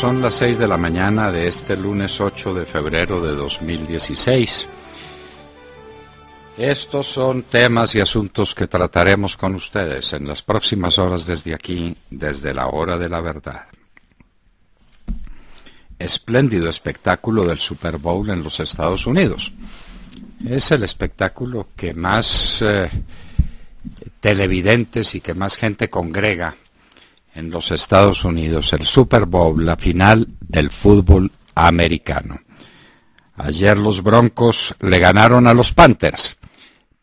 Son las 6 de la mañana de este lunes 8 de febrero de 2016. Estos son temas y asuntos que trataremos con ustedes en las próximas horas desde aquí, desde la hora de la verdad. Espléndido espectáculo del Super Bowl en los Estados Unidos. Es el espectáculo que más eh, televidentes y que más gente congrega en los Estados Unidos, el Super Bowl, la final del fútbol americano. Ayer los Broncos le ganaron a los Panthers,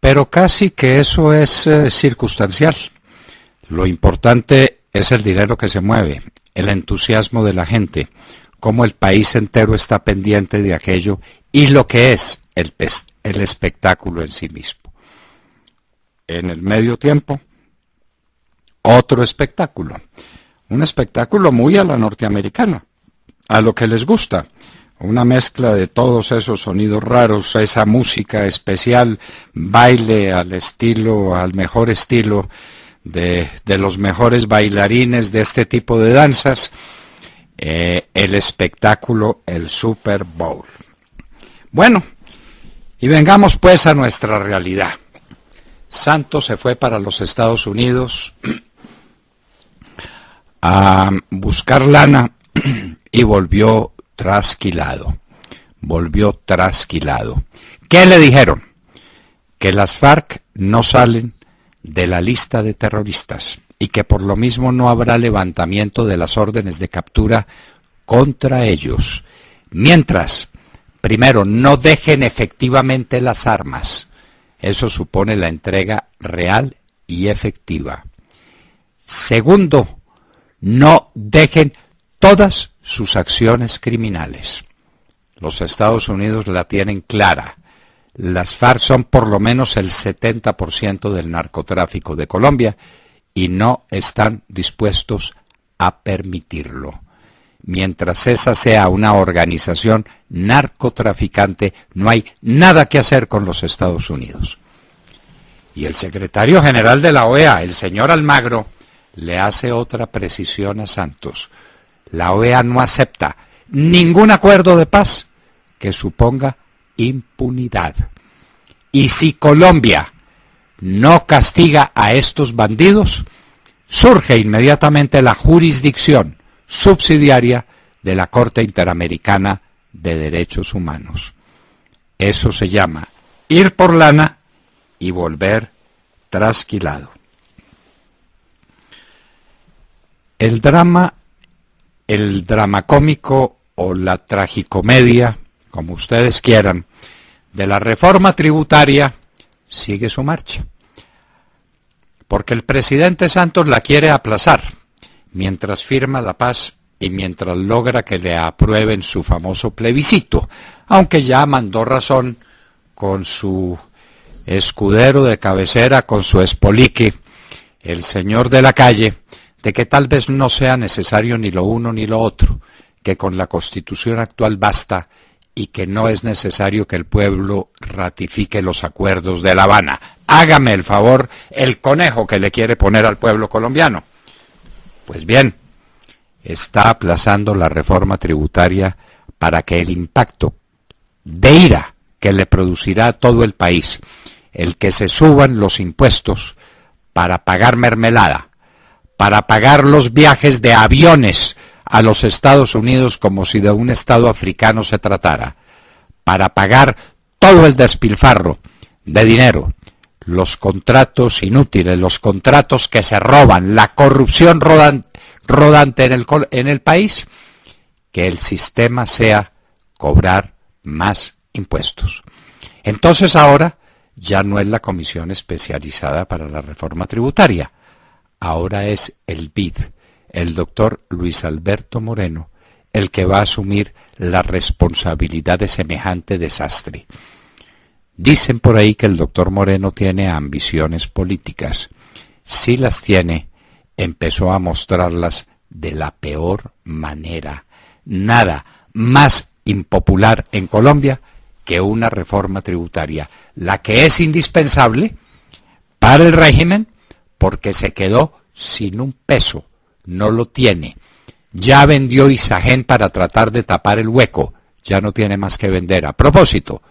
pero casi que eso es eh, circunstancial. Lo importante es el dinero que se mueve, el entusiasmo de la gente, cómo el país entero está pendiente de aquello y lo que es el espectáculo en sí mismo. En el medio tiempo, otro espectáculo. Un espectáculo muy a la norteamericana, a lo que les gusta. Una mezcla de todos esos sonidos raros, esa música especial, baile al estilo, al mejor estilo de, los mejores bailarines de este tipo de danzas, eh, el espectáculo, el Super Bowl. Bueno, y vengamos pues a nuestra realidad. Santos se fue para los Estados Unidos a buscar lana y volvió trasquilado. Volvió trasquilado. ¿Qué le dijeron? Que las FARC no salen de la lista de terroristas y que por lo mismo no habrá levantamiento de las órdenes de captura contra ellos. Mientras, primero, no dejen efectivamente las armas. Eso supone la entrega real y efectiva. Segundo, no dejen todas sus acciones criminales. Los Estados Unidos la tienen clara. Las FARC son por lo menos el 70% del narcotráfico de Colombia y no están dispuestos a permitirlo. Mientras esa sea una organización narcotraficante, no hay nada que hacer con los Estados Unidos. Y el secretario general de la OEA, el señor Almagro, le hace otra precisión a Santos. La OEA no acepta ningún acuerdo de paz que suponga impunidad. Y si Colombia no castiga a estos bandidos, surge inmediatamente la jurisdicción subsidiaria de la Corte Interamericana de Derechos Humanos. Eso se llama ir por lana y volver trasquilado. El drama, el drama cómico o la tragicomedia, como ustedes quieran, de la reforma tributaria sigue su marcha. Porque el presidente Santos la quiere aplazar mientras firma la paz y mientras logra que le aprueben su famoso plebiscito, aunque ya mandó razón con su escudero de cabecera, con su espolique, el señor de la calle, de que tal vez no sea necesario ni lo uno ni lo otro, que con la constitución actual basta y que no es necesario que el pueblo ratifique los acuerdos de La Habana. Hágame el favor, el conejo que le quiere poner al pueblo colombiano. Pues bien, está aplazando la reforma tributaria para que el impacto de ira que le producirá a todo el país, el que se suban los impuestos para pagar mermelada, para pagar los viajes de aviones a los Estados Unidos como si de un Estado africano se tratara, para pagar todo el despilfarro de dinero, los contratos inútiles, los contratos que se roban, la corrupción rodante en el país, que el sistema sea cobrar más impuestos. Entonces ahora ya no es la Comisión Especializada para la Reforma Tributaria, ahora es el BID, el doctor Luis Alberto Moreno, el que va a asumir la responsabilidad de semejante desastre. Dicen por ahí que el doctor Moreno tiene ambiciones políticas. Si las tiene, empezó a mostrarlas de la peor manera. Nada más impopular en Colombia que una reforma tributaria, la que es indispensable para el régimen porque se quedó sin un peso, no lo tiene. Ya vendió Isagen para tratar de tapar el hueco, ya no tiene más que vender. A propósito,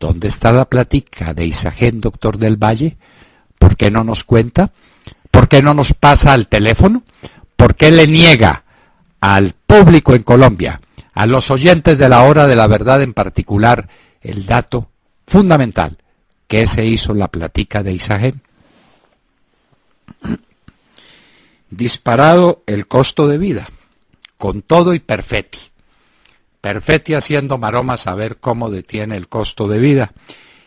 ¿dónde está la platica de Isagen, doctor del Valle? ¿Por qué no nos cuenta? ¿Por qué no nos pasa al teléfono? ¿Por qué le niega al público en Colombia, a los oyentes de la hora de la verdad en particular, el dato fundamental que se hizo la platica de Isagen? disparado el costo de vida, con todo y Perfetti. Perfetti haciendo maroma saber cómo detiene el costo de vida.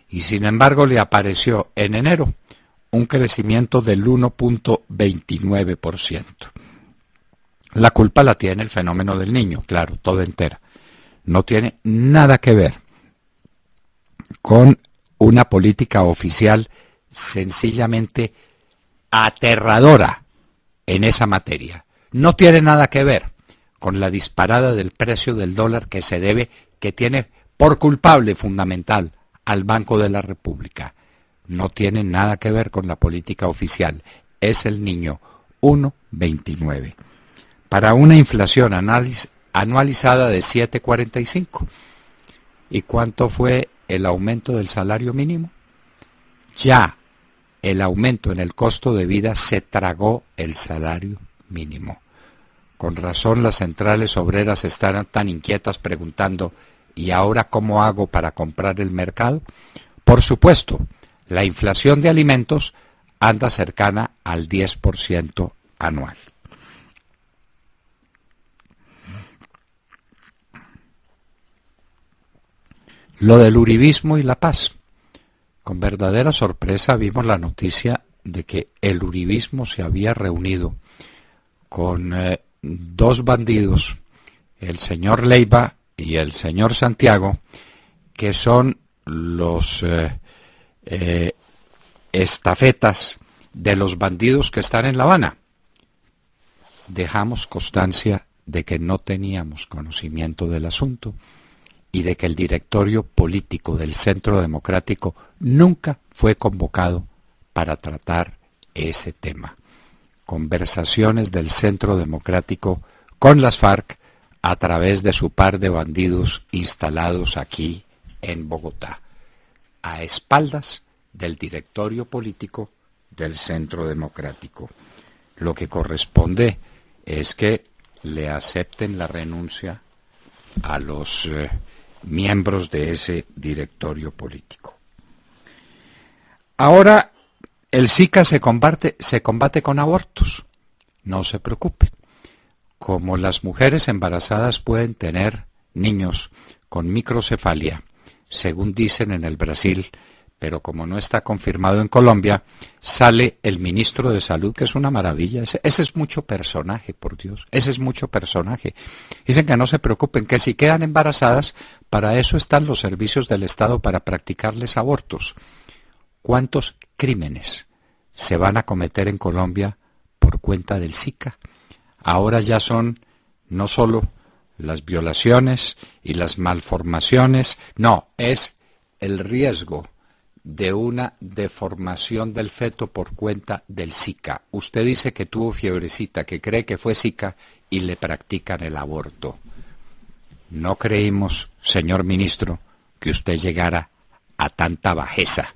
Y sin embargo le apareció en enero un crecimiento del 1.29%. La culpa la tiene el fenómeno del niño, claro, toda entera. No tiene nada que ver con una política oficial sencillamente aterradora en esa materia. No tiene nada que ver con la disparada del precio del dólar que se debe, que tiene por culpable fundamental al Banco de la República. No tiene nada que ver con la política oficial. Es el niño 1,29. Para una inflación anualizada de 7,45. ¿Y cuánto fue el aumento del salario mínimo? Ya el aumento en el costo de vida se tragó el salario mínimo. Con razón las centrales obreras están tan inquietas preguntando, ¿y ahora cómo hago para comprar el mercado? Por supuesto, la inflación de alimentos anda cercana al 10% anual. Lo del uribismo y la paz. Con verdadera sorpresa vimos la noticia de que el uribismo se había reunido con eh, dos bandidos, el señor Leiva y el señor Santiago, que son los eh, eh, estafetas de los bandidos que están en La Habana. Dejamos constancia de que no teníamos conocimiento del asunto y de que el directorio político del Centro Democrático nunca fue convocado para tratar ese tema. Conversaciones del Centro Democrático con las FARC a través de su par de bandidos instalados aquí en Bogotá, a espaldas del directorio político del Centro Democrático. Lo que corresponde es que le acepten la renuncia a los eh, miembros de ese directorio político. Ahora el Zika se combate, se combate con abortos. No se preocupen. Como las mujeres embarazadas pueden tener niños con microcefalia, según dicen en el Brasil, pero como no está confirmado en Colombia, sale el ministro de Salud, que es una maravilla. ese, es mucho personaje, por Dios. Ese es mucho personaje. Dicen que no se preocupen, que si quedan embarazadas para eso están los servicios del Estado para practicarles abortos. ¿Cuántos crímenes se van a cometer en Colombia por cuenta del SICA? Ahora ya son no solo las violaciones y las malformaciones, no, es el riesgo de una deformación del feto por cuenta del Zika. Usted dice que tuvo fiebrecita, que cree que fue Zika y le practican el aborto. No creímos, señor ministro, que usted llegara a tanta bajeza,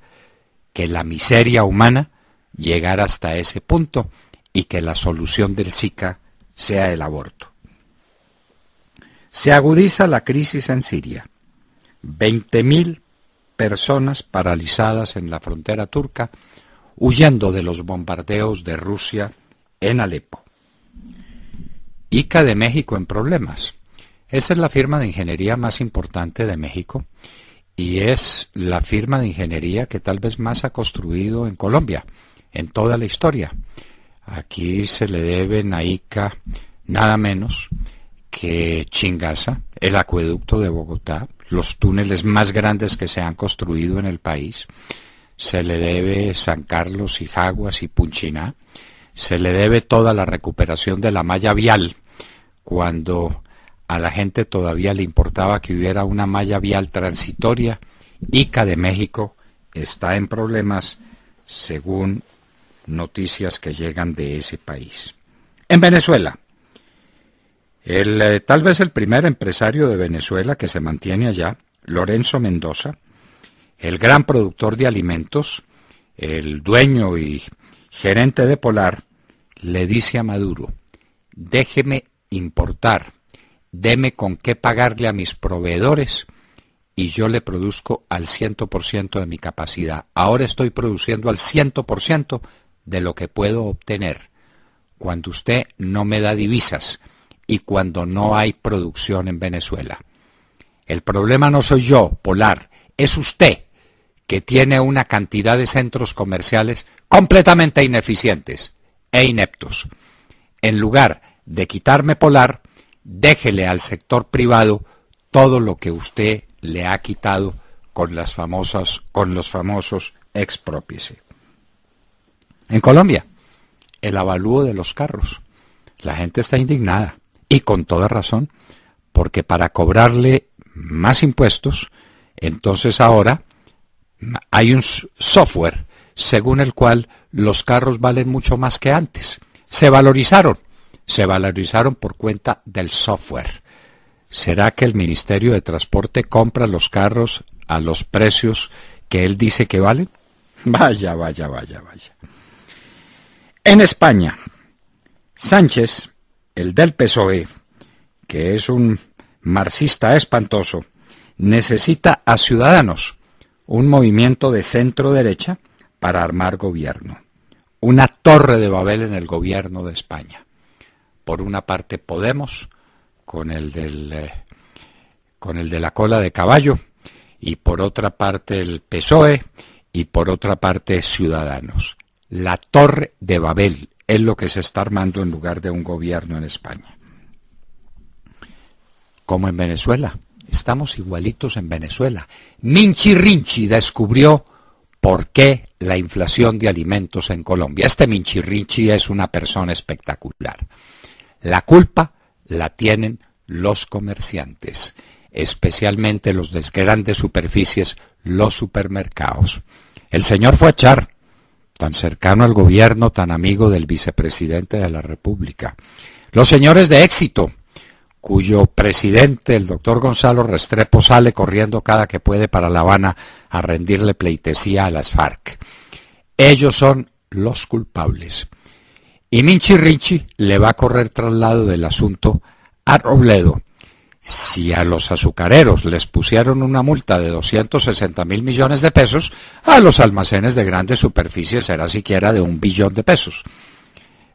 que la miseria humana llegara hasta ese punto y que la solución del Zika sea el aborto. Se agudiza la crisis en Siria. 20.000 personas paralizadas en la frontera turca, huyendo de los bombardeos de Rusia en Alepo. ICA de México en problemas. Esa es la firma de ingeniería más importante de México y es la firma de ingeniería que tal vez más ha construido en Colombia en toda la historia. Aquí se le debe Naica, nada menos que Chingaza, el acueducto de Bogotá, los túneles más grandes que se han construido en el país. Se le debe San Carlos y Jaguas y Punchiná. Se le debe toda la recuperación de la malla vial cuando a la gente todavía le importaba que hubiera una malla vial transitoria. ICA de México está en problemas según noticias que llegan de ese país. En Venezuela, el, eh, tal vez el primer empresario de Venezuela que se mantiene allá, Lorenzo Mendoza, el gran productor de alimentos, el dueño y gerente de Polar, le dice a Maduro, déjeme importar deme con qué pagarle a mis proveedores y yo le produzco al 100% de mi capacidad. Ahora estoy produciendo al 100% de lo que puedo obtener. Cuando usted no me da divisas y cuando no hay producción en Venezuela. El problema no soy yo, Polar, es usted que tiene una cantidad de centros comerciales completamente ineficientes e ineptos. En lugar de quitarme Polar, déjele al sector privado todo lo que usted le ha quitado con las famosas, con los famosos expropios. En Colombia, el avalúo de los carros. La gente está indignada y con toda razón, porque para cobrarle más impuestos, entonces ahora hay un software según el cual los carros valen mucho más que antes. Se valorizaron se valorizaron por cuenta del software. ¿Será que el Ministerio de Transporte compra los carros a los precios que él dice que valen? Vaya, vaya, vaya, vaya. En España, Sánchez, el del PSOE, que es un marxista espantoso, necesita a Ciudadanos, un movimiento de centro derecha, para armar gobierno. Una torre de Babel en el gobierno de España por una parte Podemos, con el, eh, con el de la cola de caballo, y por otra parte el PSOE, y por otra parte Ciudadanos. La torre de Babel es lo que se está armando en lugar de un gobierno en España. Como en Venezuela. Estamos igualitos en Venezuela. Minchi Rinchi descubrió por qué la inflación de alimentos en Colombia. Este Minchi Rinchi es una persona espectacular. La culpa la tienen los comerciantes, especialmente los de grandes superficies, los supermercados. El señor Fuachar, tan cercano al gobierno, tan amigo del vicepresidente de la República. Los señores de éxito, cuyo presidente, el doctor Gonzalo Restrepo, sale corriendo cada que puede para La Habana a rendirle pleitesía a las FARC. Ellos son los culpables. Y Minchi Rinchi le va a correr traslado del asunto a Robledo. Si a los azucareros les pusieron una multa de 260 mil millones de pesos, a los almacenes de grandes superficies será siquiera de un billón de pesos.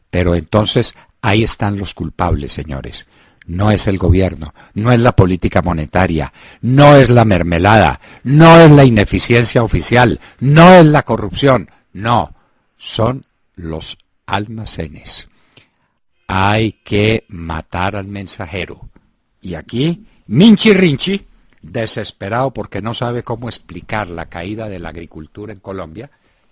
Pero entonces ahí están los culpables, señores. No es el gobierno, no es la política monetaria, no es la mermelada, no es la ineficiencia oficial, no es la corrupción, no, son los almacenes. Hay que matar al mensajero. Y aquí, Minchi Rinchi, desesperado porque no sabe cómo explicar la caída de la agricultura en Colombia,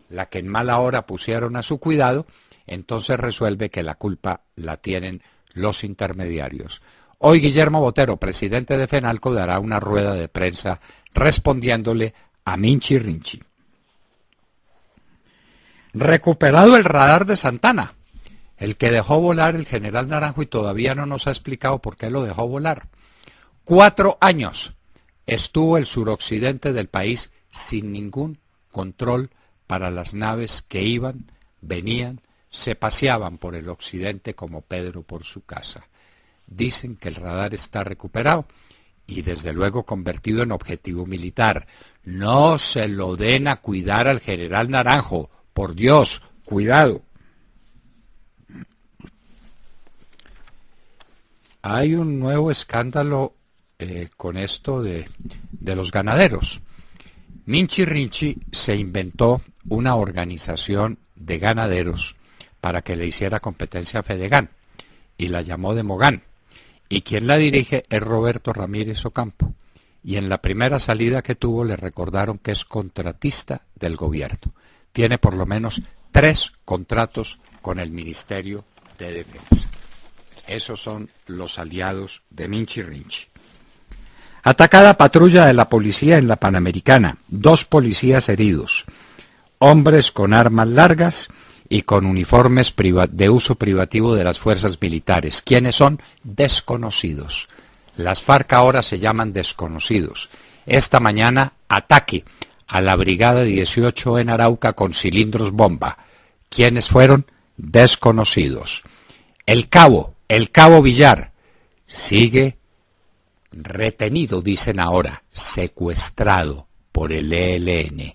la que en mala hora pusieron a su cuidado, entonces resuelve que la culpa la tienen los intermediarios. Hoy Guillermo Botero, presidente de FENALCO, dará una rueda de prensa respondiéndole a Minchi Rinchi. Recuperado el radar de Santana, el que dejó volar el general Naranjo y todavía no nos ha explicado por qué lo dejó volar. Cuatro años estuvo el suroccidente del país sin ningún control para las naves que iban, venían, se paseaban por el occidente como Pedro por su casa. Dicen que el radar está recuperado y desde luego convertido en objetivo militar. No se lo den a cuidar al general Naranjo, por Dios, cuidado. Hay un nuevo escándalo eh, con esto de, de los ganaderos. Minchi Rinchi se inventó una organización de ganaderos para que le hiciera competencia a Fedegan y la llamó de Mogán. Y quien la dirige es Roberto Ramírez Ocampo. Y en la primera salida que tuvo le recordaron que es contratista del gobierno tiene por lo menos tres contratos con el Ministerio de Defensa. Esos son los aliados de Minchi Rinchi. Atacada patrulla de la policía en la Panamericana, dos policías heridos, hombres con armas largas y con uniformes de uso privativo de las fuerzas militares, quienes son desconocidos. Las FARC ahora se llaman desconocidos. Esta mañana ataque a la Brigada 18 en Arauca con cilindros bomba. ¿Quiénes fueron? Desconocidos. El cabo, el cabo Villar, sigue retenido, dicen ahora, secuestrado por el ELN.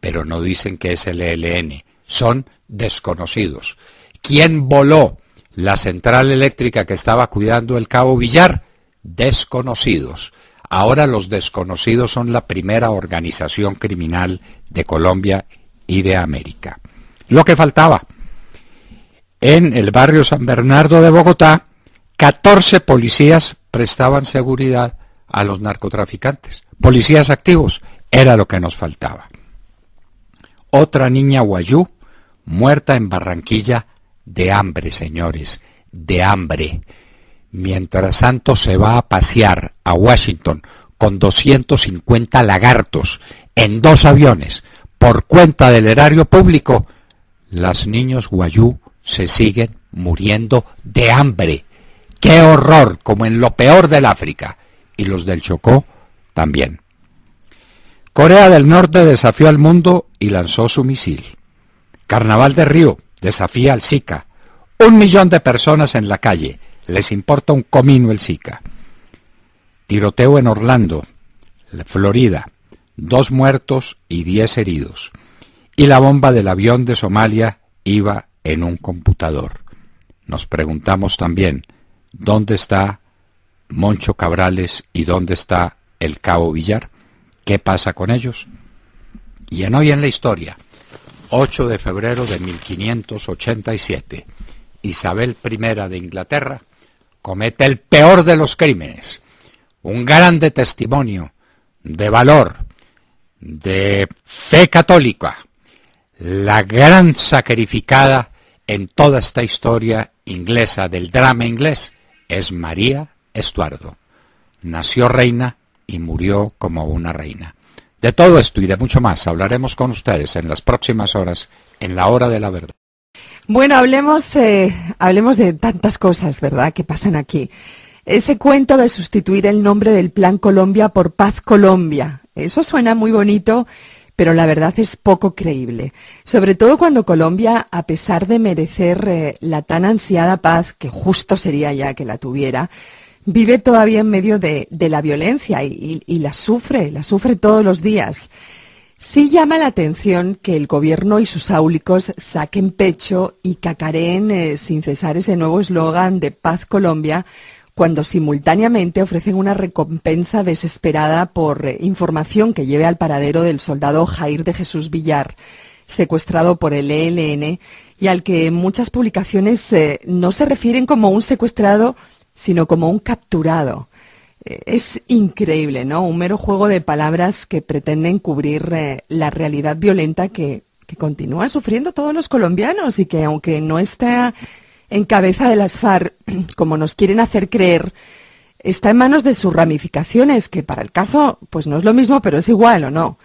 Pero no dicen que es el ELN, son desconocidos. ¿Quién voló la central eléctrica que estaba cuidando el cabo Villar? Desconocidos. Ahora los desconocidos son la primera organización criminal de Colombia y de América. Lo que faltaba. En el barrio San Bernardo de Bogotá, 14 policías prestaban seguridad a los narcotraficantes. Policías activos, era lo que nos faltaba. Otra niña guayú, muerta en Barranquilla, de hambre, señores, de hambre. Mientras Santos se va a pasear a Washington con 250 lagartos en dos aviones por cuenta del erario público, las niños guayú se siguen muriendo de hambre. ¡Qué horror! Como en lo peor del África. Y los del Chocó también. Corea del Norte desafió al mundo y lanzó su misil. Carnaval de Río desafía al Zika. Un millón de personas en la calle les importa un comino el SICA. Tiroteo en Orlando, Florida, dos muertos y diez heridos. Y la bomba del avión de Somalia iba en un computador. Nos preguntamos también, ¿dónde está Moncho Cabrales y dónde está el Cabo Villar? ¿Qué pasa con ellos? Y en hoy en la historia, 8 de febrero de 1587, Isabel I de Inglaterra comete el peor de los crímenes. Un grande testimonio de valor, de fe católica, la gran sacrificada en toda esta historia inglesa del drama inglés es María Estuardo. Nació reina y murió como una reina. De todo esto y de mucho más hablaremos con ustedes en las próximas horas, en la hora de la verdad. Bueno, hablemos, eh, hablemos de tantas cosas, ¿verdad?, que pasan aquí. Ese cuento de sustituir el nombre del Plan Colombia por Paz Colombia. Eso suena muy bonito, pero la verdad es poco creíble. Sobre todo cuando Colombia, a pesar de merecer eh, la tan ansiada paz, que justo sería ya que la tuviera, vive todavía en medio de, la violencia y, y la sufre, la sufre todos los días. Sí llama la atención que el gobierno y sus áulicos saquen pecho y cacareen eh, sin cesar ese nuevo eslogan de Paz Colombia cuando simultáneamente ofrecen una recompensa desesperada por eh, información que lleve al paradero del soldado Jair de Jesús Villar, secuestrado por el ELN y al que muchas publicaciones eh, no se refieren como un secuestrado, sino como un capturado. Es increíble, ¿no? Un mero juego de palabras que pretenden cubrir eh, la realidad violenta que, que continúan sufriendo todos los colombianos y que aunque no está en cabeza de las FARC, como nos quieren hacer creer, está en manos de sus ramificaciones, que para el caso, pues no es lo mismo, pero es igual o no.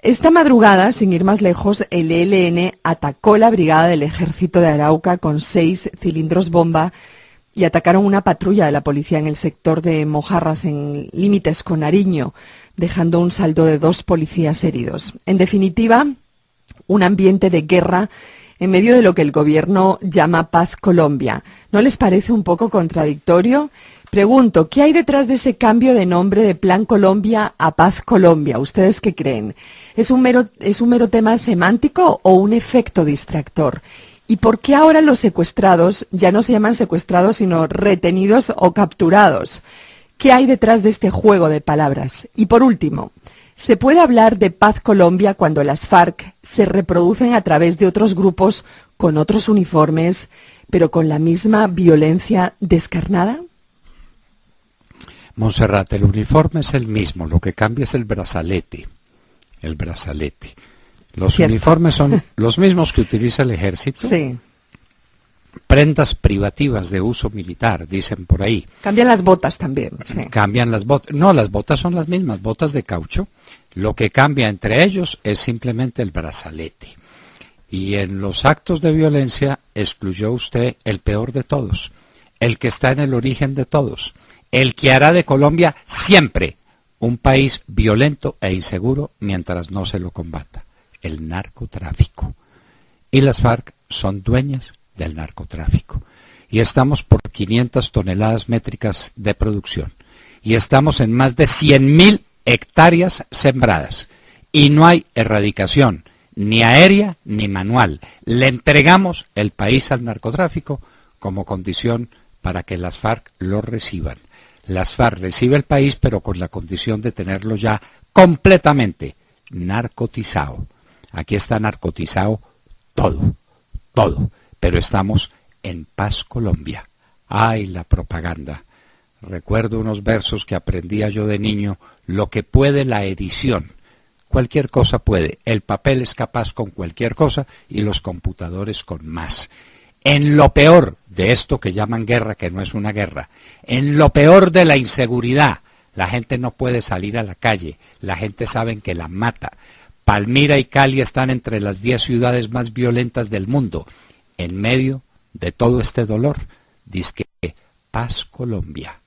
Esta madrugada, sin ir más lejos, el ELN atacó la brigada del ejército de Arauca con seis cilindros bomba y atacaron una patrulla de la policía en el sector de Mojarras en límites con Ariño, dejando un saldo de dos policías heridos. En definitiva, un ambiente de guerra en medio de lo que el gobierno llama Paz Colombia. ¿No les parece un poco contradictorio? Pregunto, ¿qué hay detrás de ese cambio de nombre de Plan Colombia a Paz Colombia? ¿Ustedes qué creen? ¿Es un mero, es un mero tema semántico o un efecto distractor? ¿Y por qué ahora los secuestrados ya no se llaman secuestrados, sino retenidos o capturados? ¿Qué hay detrás de este juego de palabras? Y por último, ¿se puede hablar de paz Colombia cuando las FARC se reproducen a través de otros grupos con otros uniformes, pero con la misma violencia descarnada? Monserrat, el uniforme es el mismo, lo que cambia es el brazalete. El brazalete. Los uniformes son los mismos que utiliza el ejército. Sí. Prendas privativas de uso militar, dicen por ahí. Cambian las botas también. Cambian las botas. No, las botas son las mismas, botas de caucho. Lo que cambia entre ellos es simplemente el brazalete. Y en los actos de violencia excluyó usted el peor de todos, el que está en el origen de todos, el que hará de Colombia siempre un país violento e inseguro mientras no se lo combata el narcotráfico. Y las FARC son dueñas del narcotráfico. Y estamos por 500 toneladas métricas de producción. Y estamos en más de 100.000 hectáreas sembradas. Y no hay erradicación, ni aérea ni manual. Le entregamos el país al narcotráfico como condición para que las FARC lo reciban. Las FARC recibe el país, pero con la condición de tenerlo ya completamente narcotizado. Aquí está narcotizado todo, todo. Pero estamos en paz Colombia. ¡Ay, la propaganda! Recuerdo unos versos que aprendía yo de niño, lo que puede la edición. Cualquier cosa puede. El papel es capaz con cualquier cosa y los computadores con más. En lo peor de esto que llaman guerra, que no es una guerra, en lo peor de la inseguridad, la gente no puede salir a la calle, la gente sabe que la mata. Palmira y Cali están entre las 10 ciudades más violentas del mundo. En medio de todo este dolor, dice paz Colombia.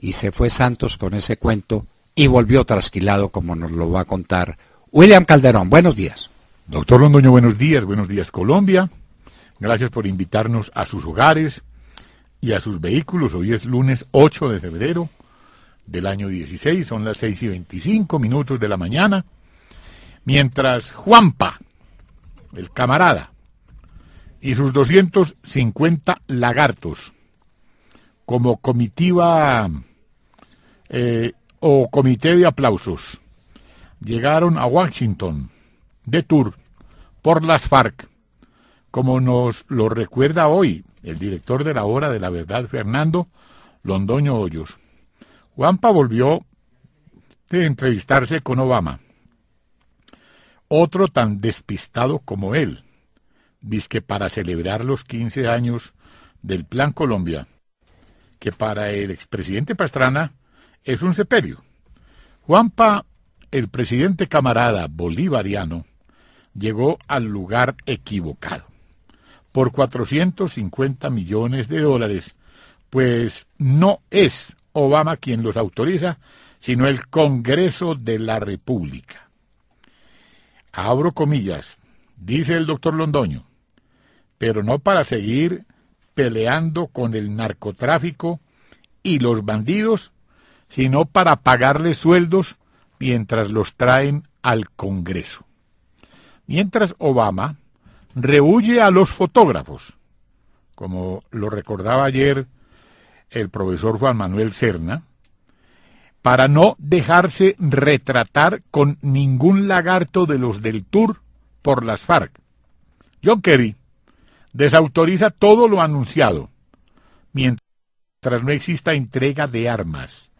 Y se fue Santos con ese cuento y volvió trasquilado como nos lo va a contar William Calderón. Buenos días. Doctor Londoño, buenos días. Buenos días Colombia. Gracias por invitarnos a sus hogares y a sus vehículos. Hoy es lunes 8 de febrero del año 16, son las 6 y 25 minutos de la mañana mientras Juanpa, el camarada, y sus 250 lagartos, como comitiva eh, o comité de aplausos, llegaron a Washington de tour por las FARC, como nos lo recuerda hoy el director de la obra de la verdad, Fernando Londoño Hoyos. Juanpa volvió de entrevistarse con Obama otro tan despistado como él. Dice para celebrar los 15 años del Plan Colombia, que para el expresidente Pastrana es un sepelio. Juanpa, el presidente camarada bolivariano, llegó al lugar equivocado. Por 450 millones de dólares, pues no es Obama quien los autoriza, sino el Congreso de la República abro comillas, dice el doctor Londoño, pero no para seguir peleando con el narcotráfico y los bandidos, sino para pagarles sueldos mientras los traen al Congreso. Mientras Obama rehuye a los fotógrafos, como lo recordaba ayer el profesor Juan Manuel Cerna, para no dejarse retratar con ningún lagarto de los del Tour por las FARC. John Kerry desautoriza todo lo anunciado, mientras no exista entrega de armas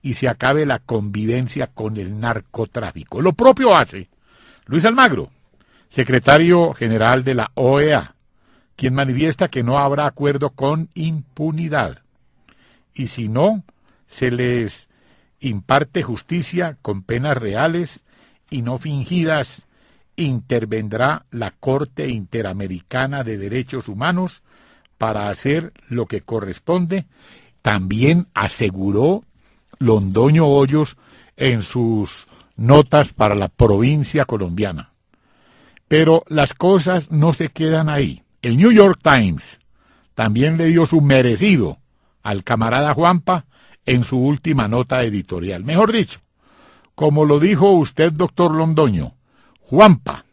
y se acabe la convivencia con el narcotráfico. Lo propio hace Luis Almagro, secretario general de la OEA, quien manifiesta que no habrá acuerdo con impunidad. Y si no, se les imparte justicia con penas reales y no fingidas, intervendrá la Corte Interamericana de Derechos Humanos para hacer lo que corresponde. También aseguró Londoño Hoyos en sus notas para la provincia colombiana. Pero las cosas no se quedan ahí. El New York Times también le dio su merecido al camarada Juanpa en su última nota editorial. Mejor dicho, como lo dijo usted, doctor Londoño, Juanpa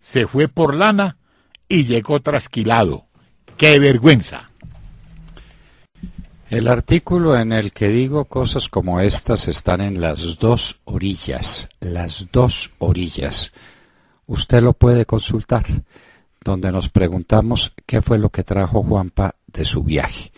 se fue por lana y llegó trasquilado. ¡Qué vergüenza! El artículo en el que digo cosas como estas están en las dos orillas, las dos orillas. Usted lo puede consultar, donde nos preguntamos qué fue lo que trajo Juanpa de su viaje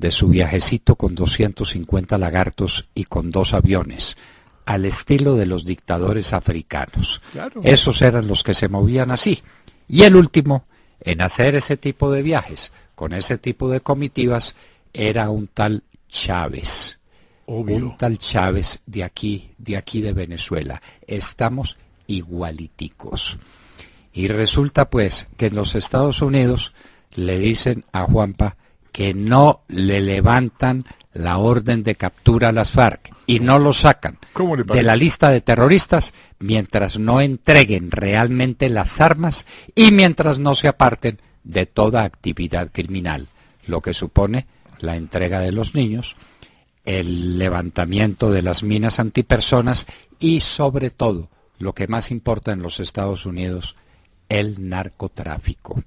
de su viajecito con 250 lagartos y con dos aviones, al estilo de los dictadores africanos. Esos eran los que se movían así. Y el último en hacer ese tipo de viajes, con ese tipo de comitivas, era un tal Chávez. Un tal Chávez de aquí, de aquí de Venezuela. Estamos igualiticos. Y resulta pues que en los Estados Unidos le dicen a Juanpa, que no le levantan la orden de captura a las FARC y no lo sacan de la lista de terroristas mientras no entreguen realmente las armas y mientras no se aparten de toda actividad criminal, lo que supone la entrega de los niños, el levantamiento de las minas antipersonas y sobre todo, lo que más importa en los Estados Unidos, el narcotráfico.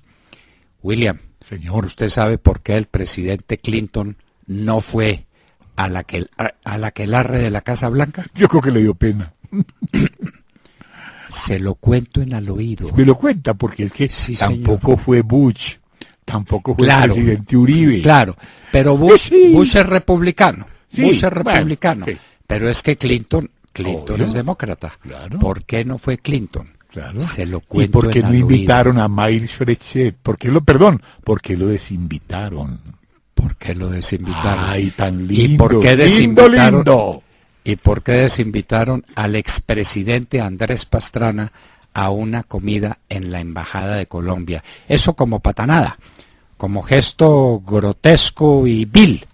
William, Señor, ¿usted sabe por qué el presidente Clinton no fue a la que, a, de la Casa Blanca? Yo creo que le dio pena. Se lo cuento en al oído. Me lo cuenta porque es que tampoco fue Bush, tampoco fue el presidente Uribe. Claro, pero eh, Bush, Bush es republicano. Bush es republicano. pero es que Clinton, Clinton es demócrata. ¿Por qué no fue Clinton? Se lo cuento ¿Y por qué no invitaron a Miles Frechet? lo, perdón, porque lo desinvitaron? ¿Por qué lo desinvitaron? Ay, tan lindo. ¿Y por qué desinvitaron? ¿Y por desinvitaron al expresidente Andrés Pastrana a una comida en la Embajada de Colombia? Eso como patanada, como gesto grotesco y vil.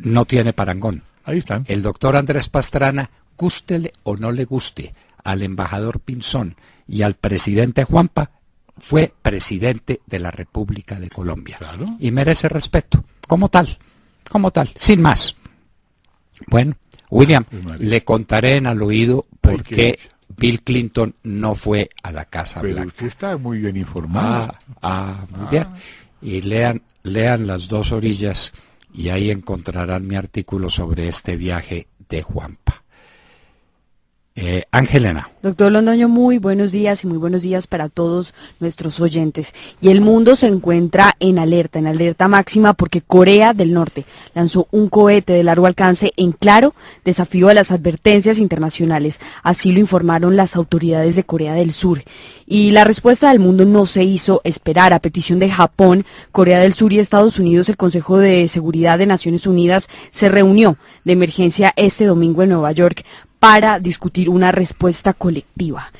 No tiene parangón. Ahí están. El doctor Andrés Pastrana, gústele o no le guste, al embajador Pinzón y al presidente Juanpa, fue presidente de la República de Colombia. Y merece respeto, como tal, como tal, sin más. Bueno, William, le contaré en al oído por qué Bill Clinton no fue a la Casa Blanca. Usted está muy bien informado. Ah, ah muy bien. Ah. Y lean, lean las dos orillas y ahí encontrarán mi artículo sobre este viaje de Juanpa. Eh, Doctor Londoño, muy buenos días y muy buenos días para todos nuestros oyentes. Y el mundo se encuentra en alerta, en alerta máxima, porque Corea del Norte lanzó un cohete de largo alcance en claro desafío a las advertencias internacionales. Así lo informaron las autoridades de Corea del Sur. Y la respuesta del mundo no se hizo esperar. A petición de Japón, Corea del Sur y Estados Unidos, el Consejo de Seguridad de Naciones Unidas se reunió de emergencia este domingo en Nueva York para discutir una respuesta colectiva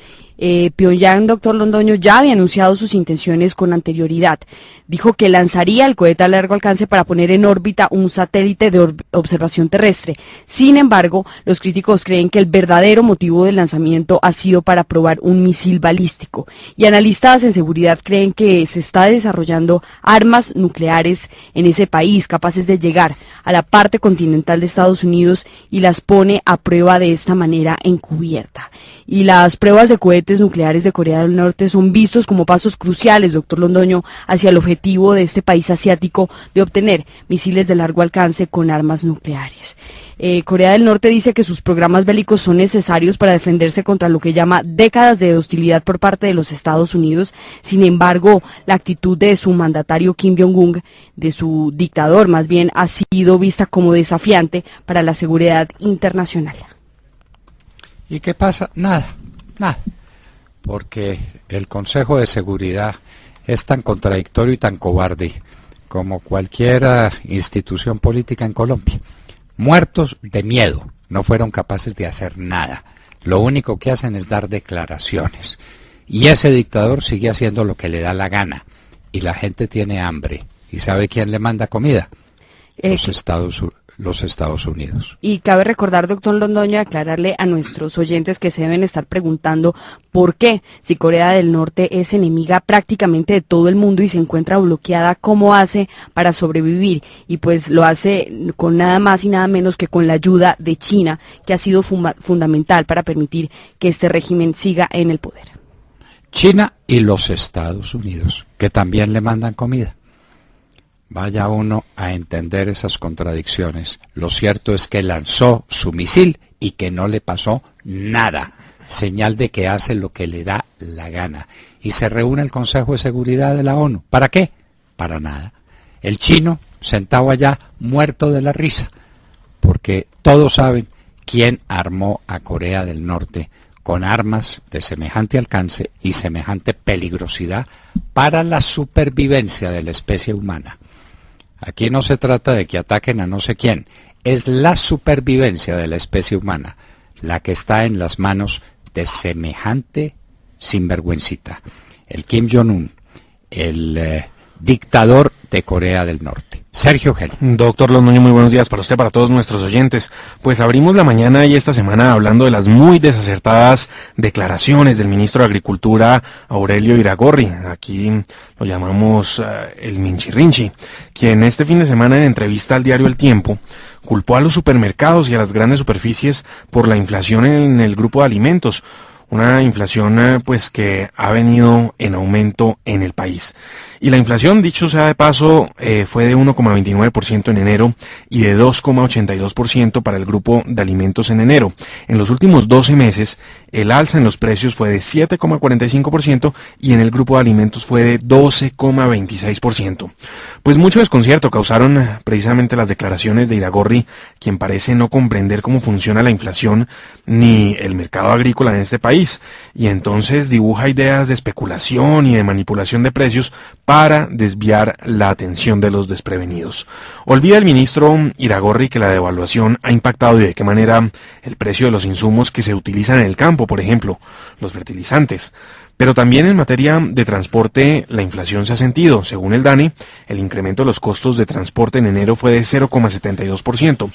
eh, Pyongyang, doctor Londoño, ya había anunciado sus intenciones con anterioridad. Dijo que lanzaría el cohete a largo alcance para poner en órbita un satélite de observación terrestre. Sin embargo, los críticos creen que el verdadero motivo del lanzamiento ha sido para probar un misil balístico. Y analistas en seguridad creen que se está desarrollando armas nucleares en ese país capaces de llegar a la parte continental de Estados Unidos y las pone a prueba de esta manera encubierta. Y las pruebas de cohetes nucleares de Corea del Norte son vistos como pasos cruciales, doctor Londoño, hacia el objetivo de este país asiático de obtener misiles de largo alcance con armas nucleares. Eh, Corea del Norte dice que sus programas bélicos son necesarios para defenderse contra lo que llama décadas de hostilidad por parte de los Estados Unidos. Sin embargo, la actitud de su mandatario Kim Jong-un, de su dictador más bien, ha sido vista como desafiante para la seguridad internacional. ¿Y qué pasa? Nada, nada porque el Consejo de Seguridad es tan contradictorio y tan cobarde como cualquier ah, institución política en Colombia. Muertos de miedo, no fueron capaces de hacer nada. Lo único que hacen es dar declaraciones. Y ese dictador sigue haciendo lo que le da la gana. Y la gente tiene hambre. ¿Y sabe quién le manda comida? Eh, Los Estados Unidos los Estados Unidos. Y cabe recordar, doctor Londoño, aclararle a nuestros oyentes que se deben estar preguntando por qué, si Corea del Norte es enemiga prácticamente de todo el mundo y se encuentra bloqueada, ¿cómo hace para sobrevivir? Y pues lo hace con nada más y nada menos que con la ayuda de China, que ha sido fundamental para permitir que este régimen siga en el poder. China y los Estados Unidos, que también le mandan comida. Vaya uno a entender esas contradicciones. Lo cierto es que lanzó su misil y que no le pasó nada. Señal de que hace lo que le da la gana. Y se reúne el Consejo de Seguridad de la ONU. ¿Para qué? Para nada. El chino, sentado allá, muerto de la risa. Porque todos saben quién armó a Corea del Norte con armas de semejante alcance y semejante peligrosidad para la supervivencia de la especie humana. Aquí no se trata de que ataquen a no sé quién, es la supervivencia de la especie humana la que está en las manos de semejante sinvergüencita, el Kim Jong-un, el eh, dictador de Corea del Norte. Sergio Gel. Doctor Londoño, muy buenos días para usted, para todos nuestros oyentes. Pues abrimos la mañana y esta semana hablando de las muy desacertadas declaraciones del ministro de Agricultura, Aurelio Iragorri. Aquí lo llamamos eh, el minchirinchi, quien este fin de semana en entrevista al diario El Tiempo culpó a los supermercados y a las grandes superficies por la inflación en el grupo de alimentos. Una inflación eh, pues que ha venido en aumento en el país. Y la inflación, dicho sea de paso, eh, fue de 1,29% en enero y de 2,82% para el grupo de alimentos en enero. En los últimos 12 meses, el alza en los precios fue de 7,45% y en el grupo de alimentos fue de 12,26%. Pues mucho desconcierto causaron eh, precisamente las declaraciones de Iragorri, quien parece no comprender cómo funciona la inflación ni el mercado agrícola en este país, y entonces dibuja ideas de especulación y de manipulación de precios para desviar la atención de los desprevenidos. Olvida el ministro Iragorri que la devaluación ha impactado y de qué manera el precio de los insumos que se utilizan en el campo, por ejemplo, los fertilizantes. Pero también en materia de transporte, la inflación se ha sentido. Según el Dani, el incremento de los costos de transporte en enero fue de 0,72%.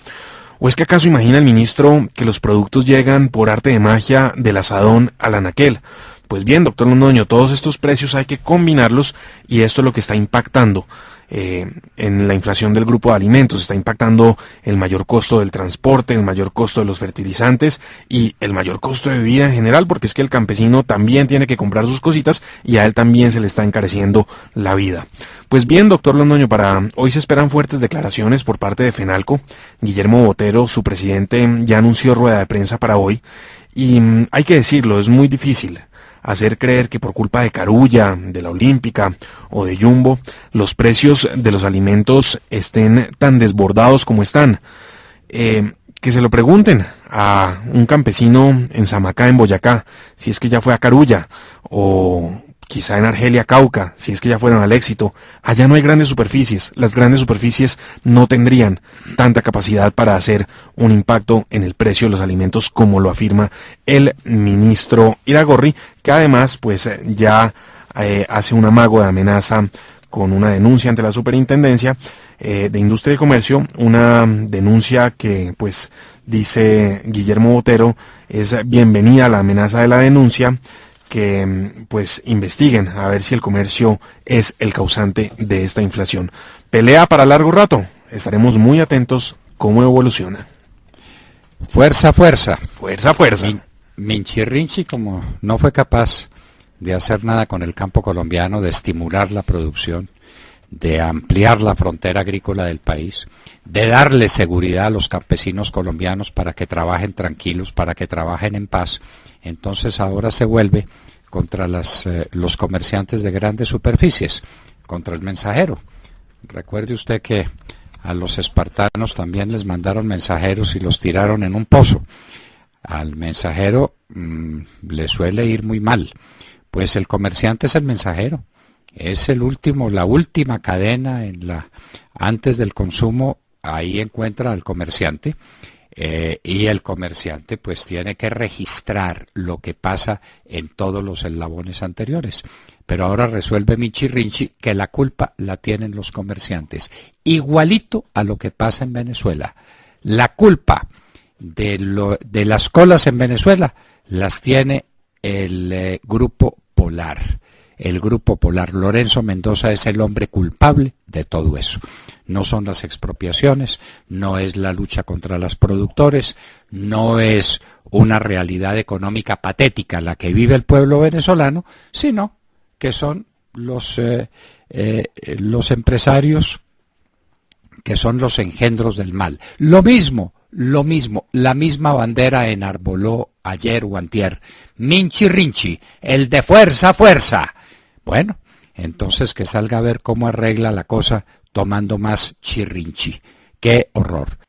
¿O es que acaso imagina el ministro que los productos llegan por arte de magia del asadón al anaquel? Pues bien, doctor Londoño, todos estos precios hay que combinarlos y esto es lo que está impactando eh, en la inflación del grupo de alimentos. Está impactando el mayor costo del transporte, el mayor costo de los fertilizantes y el mayor costo de vida en general, porque es que el campesino también tiene que comprar sus cositas y a él también se le está encareciendo la vida. Pues bien, doctor Londoño, para hoy se esperan fuertes declaraciones por parte de FENALCO. Guillermo Botero, su presidente, ya anunció rueda de prensa para hoy. Y mm, hay que decirlo, es muy difícil hacer creer que por culpa de Carulla, de la Olímpica o de Jumbo, los precios de los alimentos estén tan desbordados como están. Eh, que se lo pregunten a un campesino en Samacá, en Boyacá, si es que ya fue a Carulla, o quizá en Argelia, Cauca, si es que ya fueron al éxito. Allá no hay grandes superficies, las grandes superficies no tendrían tanta capacidad para hacer un impacto en el precio de los alimentos como lo afirma el ministro Iragorri, que además pues eh, ya eh, hace un amago de amenaza con una denuncia ante la Superintendencia eh, de Industria y Comercio, una denuncia que pues dice Guillermo Botero es bienvenida a la amenaza de la denuncia que mm, pues investiguen a ver si el comercio es el causante de esta inflación. Pelea para largo rato. Estaremos muy atentos cómo evoluciona. Fuerza, fuerza. Fuerza, fuerza. Minchirrinchi, como no fue capaz de hacer nada con el campo colombiano, de estimular la producción, de ampliar la frontera agrícola del país, de darle seguridad a los campesinos colombianos para que trabajen tranquilos, para que trabajen en paz. Entonces ahora se vuelve contra eh, los comerciantes de grandes superficies, contra el mensajero. Recuerde usted que a los espartanos también les mandaron mensajeros y los tiraron en un pozo al mensajero mm, le suele ir muy mal. Pues el comerciante es el mensajero, es el último, la última cadena en la antes del consumo, ahí encuentra al comerciante. Eh, y el comerciante pues tiene que registrar lo que pasa en todos los eslabones anteriores. Pero ahora resuelve Michirinchi que la culpa la tienen los comerciantes. Igualito a lo que pasa en Venezuela. La culpa de, las colas en Venezuela las tiene el eh, grupo polar. El grupo polar Lorenzo Mendoza es el hombre culpable de todo eso. No son las expropiaciones, no es la lucha contra las productores, no es una realidad económica patética la que vive el pueblo venezolano, sino que son los, eh, eh, los empresarios que son los engendros del mal. Lo mismo lo mismo, la misma bandera enarboló ayer o antier. Minchi Rinchi, el de fuerza, fuerza. Bueno, entonces que salga a ver cómo arregla la cosa tomando más chirrinchi. ¡Qué horror!